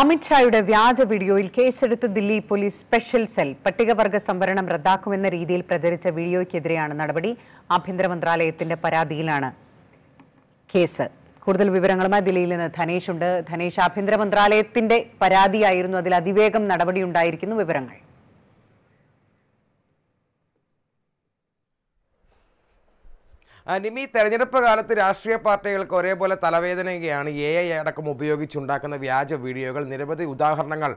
അമിത്ഷായുടെ വ്യാജ വീഡിയോയിൽ കേസെടുത്ത് ദില്ലി പോലീസ് സ്പെഷ്യൽ സെൽ പട്ടികവർഗ സംവരണം റദ്ദാക്കുമെന്ന രീതിയിൽ പ്രചരിച്ച വീഡിയോയ്ക്കെതിരെയാണ് നടപടി ആഭ്യന്തര മന്ത്രാലയത്തിന്റെ പരാതിയിലാണ് കേസ് കൂടുതൽ വിവരങ്ങളുമായി ദില്ലിയിൽ നിന്ന് ധനേഷ് ഉണ്ട് ധനേഷ് ആഭ്യന്തര മന്ത്രാലയത്തിന്റെ പരാതിയായിരുന്നു അതിൽ അതിവേഗം നടപടി ഉണ്ടായിരിക്കുന്നു വിവരങ്ങൾ നിമി തെരഞ്ഞെടുപ്പ് കാലത്ത് രാഷ്ട്രീയ പാർട്ടികൾക്ക് ഒരേപോലെ തലവേദനയാണ് എ ഐ അടക്കം ഉപയോഗിച്ചുണ്ടാക്കുന്ന വ്യാജ വീഡിയോകൾ നിരവധി ഉദാഹരണങ്ങൾ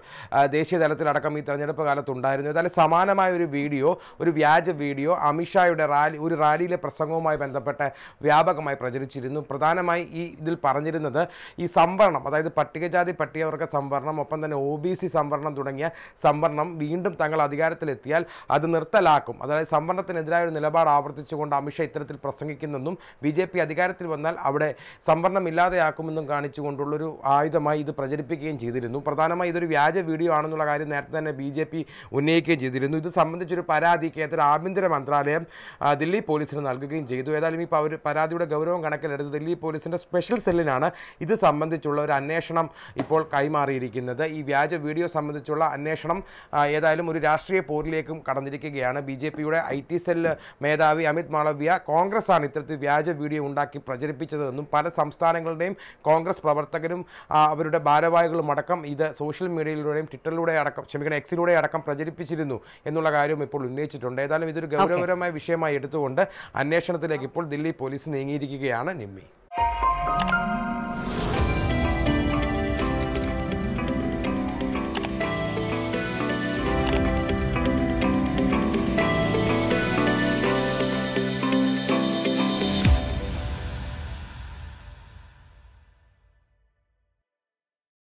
ദേശീയ തലത്തിലടക്കം ഈ തെരഞ്ഞെടുപ്പ് ഉണ്ടായിരുന്നു ഏതായാലും സമാനമായ ഒരു വീഡിയോ ഒരു വ്യാജ വീഡിയോ അമിത്ഷായുടെ റാലി ഒരു റാലിയിലെ പ്രസംഗവുമായി ബന്ധപ്പെട്ട് വ്യാപകമായി പ്രചരിച്ചിരുന്നു പ്രധാനമായി ഈ ഇതിൽ പറഞ്ഞിരുന്നത് ഈ സംവരണം അതായത് പട്ടികജാതി പട്ടികവർഗ സംവരണം ഒപ്പം തന്നെ ഒ ബി സി സംവരണം തുടങ്ങിയ സംവരണം വീണ്ടും തങ്ങൾ അധികാരത്തിലെത്തിയാൽ അത് നിർത്തലാക്കും അതായത് സംവരണത്തിനെതിരായ ഒരു നിലപാട് ആവർത്തിച്ചുകൊണ്ട് അമിത്ഷാ ഇത്തരത്തിൽ പ്രസംഗം ഉപയോഗിക്കുന്നതെന്നും ബി ജെ പി അധികാരത്തിൽ വന്നാൽ അവിടെ സംവരണം ഇല്ലാതെയാക്കുമെന്നും കാണിച്ചുകൊണ്ടുള്ളൊരു ആയുധമായി ഇത് പ്രചരിപ്പിക്കുകയും ചെയ്തിരുന്നു പ്രധാനമായി ഇതൊരു വ്യാജ വീഡിയോ ആണെന്നുള്ള കാര്യം നേരത്തെ തന്നെ ബി ജെ പി ഉന്നയിക്കുകയും ചെയ്തിരുന്നു ഇത് സംബന്ധിച്ചൊരു പരാതി കേന്ദ്ര ആഭ്യന്തര മന്ത്രാലയം ദില്ലി പോലീസിന് നൽകുകയും ചെയ്തു ഏതായാലും ഈ പരാതിയുടെ ഗൗരവം കണക്കിലെടുത്ത് ദില്ലി പോലീസിൻ്റെ സ്പെഷ്യൽ സെല്ലിനാണ് ഇത് സംബന്ധിച്ചുള്ള ഒരു അന്വേഷണം ഇപ്പോൾ കൈമാറിയിരിക്കുന്നത് ഈ വ്യാജ വീഡിയോ സംബന്ധിച്ചുള്ള അന്വേഷണം ഏതായാലും ഒരു രാഷ്ട്രീയ പോരിലേക്കും കടന്നിരിക്കുകയാണ് ബി ജെ പിയുടെ I T cell Amit Malviya Malviya Congress ആണ് ആരാണ് ഇത്തരത്തിൽ വ്യാജ വീഡിയോ ഉണ്ടാക്കി പ്രചരിപ്പിച്ചതെന്നും പല സംസ്ഥാനങ്ങളുടെയും കോൺഗ്രസ് പ്രവർത്തകരും അവരുടെ ഭാരവാഹികളും അടക്കം ഇത് സോഷ്യൽ മീഡിയയിലൂടെയും ട്വിറ്ററിലൂടെ അടക്കം ക്ഷമിക്കണം എക്സിലൂടെ അടക്കം പ്രചരിപ്പിച്ചിരുന്നു എന്നുള്ള കാര്യവും ഇപ്പോൾ ഉന്നയിച്ചിട്ടുണ്ട് ഏതായാലും ഇതൊരു ഗൗരവപരമായ വിഷയമായി എടുത്തുകൊണ്ട് അന്വേഷണത്തിലേക്ക് ഇപ്പോൾ ദില്ലി പോലീസ് നീങ്ങിയിരിക്കുകയാണ് നിമ്മി